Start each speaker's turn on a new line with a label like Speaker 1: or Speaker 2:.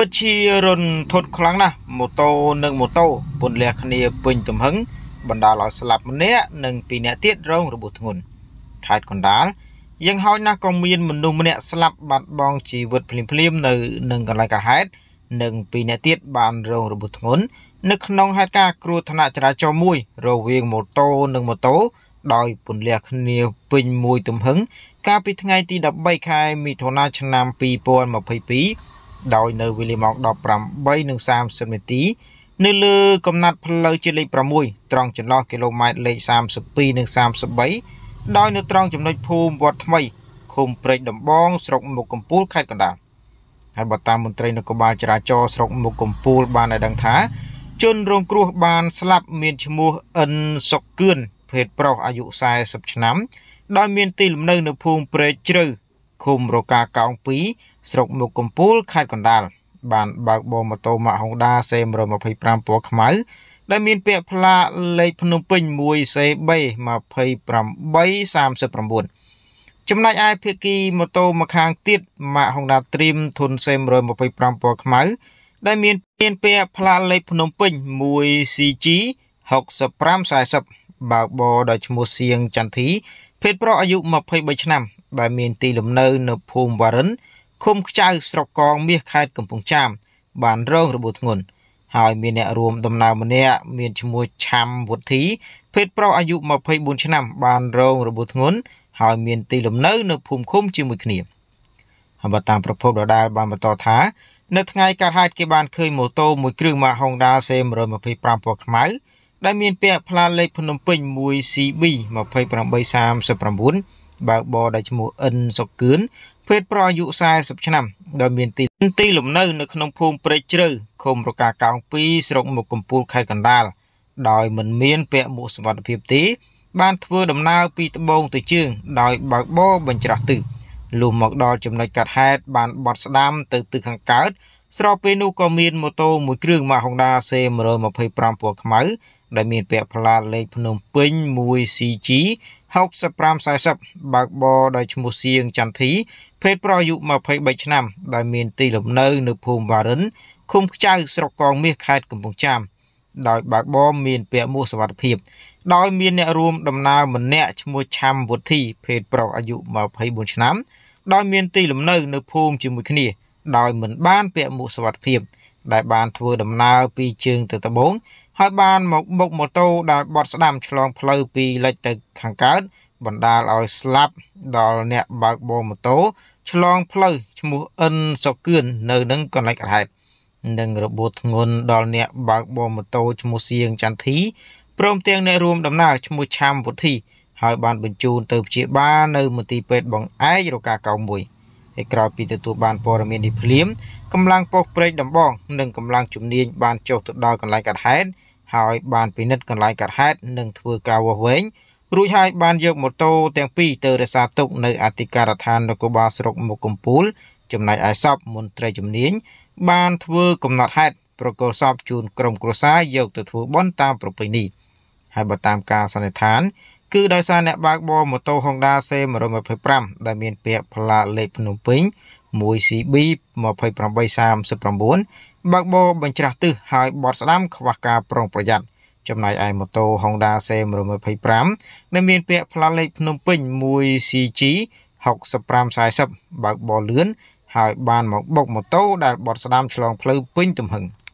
Speaker 1: ពិតជារន្ធធត់ខ្លាំងណាស់ម៉ូតូនិងម៉ូតូពន្លះគ្នាពេញទំហឹងបណ្ដាលឲ្យស្លាប់ម្នាក់និងពីរនាក់ទៀតរងរបួសធ្ងន់ខេត្តកណ្ដាលយ៉ាងហោចណាស់ក៏មានមនុស្សម្នាក់ស្លាប់បាត់បង់ជីវិតភ្លាមៗនៅនឹងកន្លែងកើតហេតុនិងពីរនាក់ទៀតបានរងរបួសធ្ងន់នៅក្នុងហេតុការណ៍គ្រោះថ្នាក់ចរាចរណ៍មួយ រវាងម៉ូតូនិងម៉ូតូដោយពន្លះគ្នាពេញមួយទំហឹងកាលពីថ្ងៃទី13ខែមិថុនាឆ្នាំ2022ដោយនៅវេលាម៉ោង18:30នាទីនៅលើកំណាត់ផ្លូវជាតិលេខ6ត្រង់ចន្លោះគីឡូម៉ែត្រលេខ32និង33ដោយនៅត្រង់ចំណុចភូមិវត្តថ្មីឃុំព្រែកដំបងស្រុកមុខកំពូលខេត្តកណ្ដាលហើយបើតាមមន្ត្រីនគរបាលចរាចរណ៍ស្រុកមុខកំពូល បានឲ្យដឹងថាជនរងគ្រោះបានស្លាប់មានឈ្មោះអិនសុកគឿនភេទប្រុសអាយុ40ឆ្នាំ ដោយមានទីលំនៅនៅភូមិព្រែកជ្រៅឃុំរកាកោង2ស្រុកមុខកំពូលខេត្តកណ្ដាលបានបើកបរម៉ូតូម៉ាក Honda C125 ពណ៌ខ្មៅដែលមាន ពាក្យផ្លាកលេខភ្នំពេញ 1C3 2839ចំណែកឯភាគីម៉ូតូម្ខាងទៀតម៉ាក Honda Trim ធុន C125 ពណ៌ខ្មៅដែលមានមានពាក្យផ្លាកលេខភ្នំពេញ 1CG 6540បើកបរដោយឈ្មោះសៀងចន្ទធី ភេទប្រុសអាយុ23ឆ្នាំដែលមានទីលំនៅនៅភូមិវ៉ារិនឃុំខ្ចៅស្រុកកង មាសខេត្តកំពង់ចាមបានរងរបួសធ្ងន់ហើយមានអ្នករួមដំណើរម្នាក់មានឈ្មោះឆាំវុធីភេទប្រុសអាយុ24ឆ្នាំ បានរងរបួសធ្ងន់ហើយ មានទីលំនៅនៅភូមិឃុំជាមួយគ្នាហើយបើតាមប្រភពដដាលបានបន្តថានៅថ្ងៃកើតហេតុគេបានឃើញម៉ូតូមួយគ្រឿងម៉ាក Honda C125 ពណ៌ខ្មៅដែលមានពាក្យផ្លាលេខភ្នំពេញ 1CB 2839បើកបរដែលឈ្មោះអិនសុគឿនភេទប្រុសអាយុ40ឆ្នាំដែលមានទីទីលំនៅនៅក្នុងភូមិព្រែកជ្រៅឃុំរកាកោង2ស្រុកមុខកំពូលខេត្តកណ្ដាលដោយមិនមានពាក់មួកសុវត្ថិភាពទេបានធ្វើដំណើរពីត្បូងទៅជើងដោយបើកបរបញ្ច្រាស់ទឹកលុះមកដល់ចំណុចកាត់ហេតុបានបត់ស្ដាំទៅទិសខាងកើតស្របពេលនោះក៏មានម៉ូតូមួយគ្រឿងម៉ាក Honda C125 ពណ៌ខ្មៅ ដែលមាន ពាក់ផ្លាតលេខភ្នំពេញ 1CG 6540បើកបរដោយឈ្មោះសៀងចន្ទធី ភេទប្រុសអាយុ23ឆ្នាំដែលមានទីលំនៅ នៅភូមិវ៉ារិនឃុំខ្ចៅស្រុកកងមាសខេត្តកំពង់ចាមដោយបើកបរមាន ពាក់មួកសុវត្ថិភាពដោយមានអ្នករួមដំណើរម្នាក់ឈ្មោះឆាំវុធី ភេទប្រុសអាយុ24ឆ្នាំដោយមានទីលំនៅនៅភូមិជាមួយគ្នាដោយមិនបាន ពាក់មួកសុវត្ថិភាពដែលបានធ្វើដំណើរពីជើងទៅត្បូងហើយបានមកបុកម៉ូតូដែលបត់ស្ដាំ ឆ្លងផ្លូវពីលិចទៅខាងកើត បណ្ដាលឲ្យស្លាប់ដល់អ្នកបើកបរម៉ូតូឆ្លងផ្លូវឈ្មោះអិនសុគឿននៅនឹងកន្លែងកើតហេតុនិងរបួសធ្ងន់ដល់អ្នកបើកបរម៉ូតូឈ្មោះសៀងចន្ទធីព្រមទាំងអ្នករួមដំណើរឈ្មោះឆាំវុធីហើយបានបញ្ជូនទៅព្យាបាលនៅមន្ទីរពេទ្យបង្អែករកាកៅ1ហើយក្រោយពីទទួលបានព័ត៌មាននេះភ្លាមកម្លាំងប៉ុស្តិ៍ព្រែកដំបងនិងកម្លាំងជំនាញបានចុះទៅដល់កន្លែងកើតហេតុហើយបានពិនិត្យកន្លែងកើតហេតុនិងធ្វើការវាស់វែងរួចហើយបានយកម៉ូតូទាំងពីរទៅរក្សាទុកនៅអធិការដ្ឋាននគរបាលស្រុកមុខកំពូល ចំណែកឯសពមន្ត្រីជំនាញបានធ្វើកំណត់ហេតុប្រកល់សពជូនក្រុមគ្រួសារយកទៅធ្វើបន់តាមប្រពៃណីហើយបើតាមការសន្និដ្ឋានគឺដោយសារអ្នកបើកបរម៉ូតូ Honda C125 ដែលមានពាក្យផ្លាកលេខភ្នំពេញ 1CB 2839បើកបរបញ្ច្រាស់ទិសហើយបត់ស្ដាំខ្វះការប្រុងប្រយ័ត្នចំណែកឯម៉ូតូ Honda C125 ដែលមានពាក្យផ្លាកលេខភ្នំពេញ 1CG 6540បើកបរលឿនហើយបានមកបុកម៉ូតូដែលបត់ស្ដាំឆ្លងផ្លូវពេញទំហឹង។